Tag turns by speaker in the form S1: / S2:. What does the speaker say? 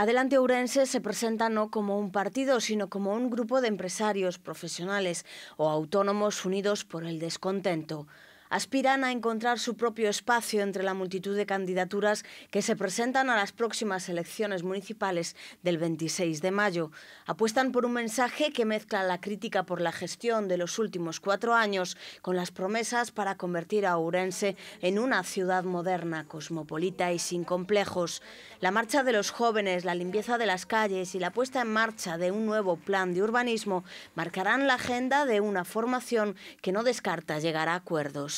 S1: Adelante Ourense se presenta no como un partido, sino como un grupo de empresarios, profesionales o autónomos unidos por el descontento aspiran a encontrar su propio espacio entre la multitud de candidaturas que se presentan a las próximas elecciones municipales del 26 de mayo. Apuestan por un mensaje que mezcla la crítica por la gestión de los últimos cuatro años con las promesas para convertir a Ourense en una ciudad moderna, cosmopolita y sin complejos. La marcha de los jóvenes, la limpieza de las calles y la puesta en marcha de un nuevo plan de urbanismo marcarán la agenda de una formación que no descarta llegar a acuerdos.